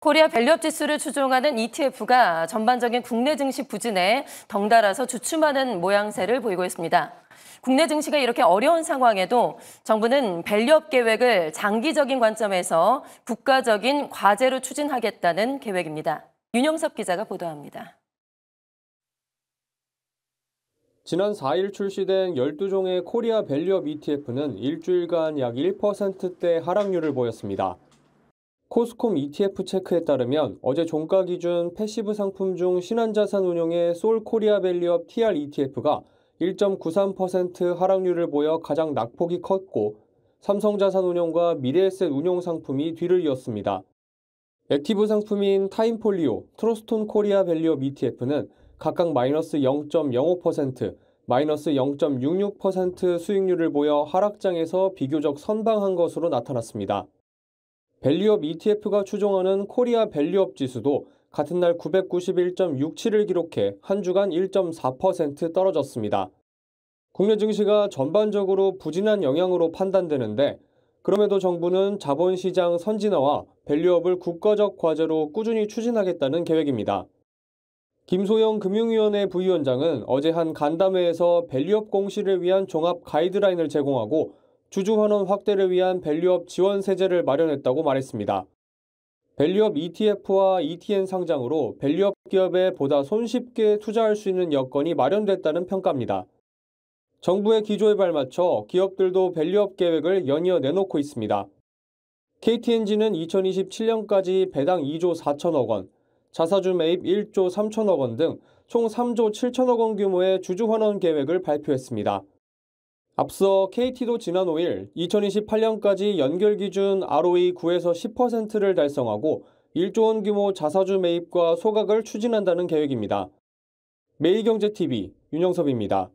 코리아 밸류업 지수를 추종하는 ETF가 전반적인 국내 증시 부진에 덩달아서 주춤하는 모양새를 보이고 있습니다. 국내 증시가 이렇게 어려운 상황에도 정부는 밸류업 계획을 장기적인 관점에서 국가적인 과제로 추진하겠다는 계획입니다. 윤영섭 기자가 보도합니다. 지난 4일 출시된 12종의 코리아 밸류업 ETF는 일주일간 약 1%대 하락률을 보였습니다. 코스콤 ETF 체크에 따르면 어제 종가 기준 패시브 상품 중 신한자산 운용의 솔 코리아 밸리업 TR ETF가 1.93% 하락률을 보여 가장 낙폭이 컸고 삼성자산운용과 미래에셋 운용 상품이 뒤를 이었습니다. 액티브 상품인 타임폴리오, 트로스톤 코리아 밸리업 ETF는 각각 마이너스 0.05%, 마이너스 0.66% 수익률을 보여 하락장에서 비교적 선방한 것으로 나타났습니다. 밸류업 ETF가 추종하는 코리아 밸류업 지수도 같은 날 991.67을 기록해 한 주간 1.4% 떨어졌습니다. 국내 증시가 전반적으로 부진한 영향으로 판단되는데 그럼에도 정부는 자본시장 선진화와 밸류업을 국가적 과제로 꾸준히 추진하겠다는 계획입니다. 김소영 금융위원회 부위원장은 어제 한 간담회에서 밸류업 공시를 위한 종합 가이드라인을 제공하고 주주환원 확대를 위한 밸류업 지원 세제를 마련했다고 말했습니다. 밸류업 ETF와 ETN 상장으로 밸류업 기업에 보다 손쉽게 투자할 수 있는 여건이 마련됐다는 평가입니다. 정부의 기조에 발맞춰 기업들도 밸류업 계획을 연이어 내놓고 있습니다. KTNG는 2027년까지 배당 2조 4천억 원, 자사주 매입 1조 3천억 원 등 총 3조 7천억 원 규모의 주주환원 계획을 발표했습니다. 앞서 KT도 지난 5일 2028년까지 연결 기준 ROE 9에서 10%를 달성하고 1조 원 규모 자사주 매입과 소각을 추진한다는 계획입니다. 메이경제TV 윤영섭입니다.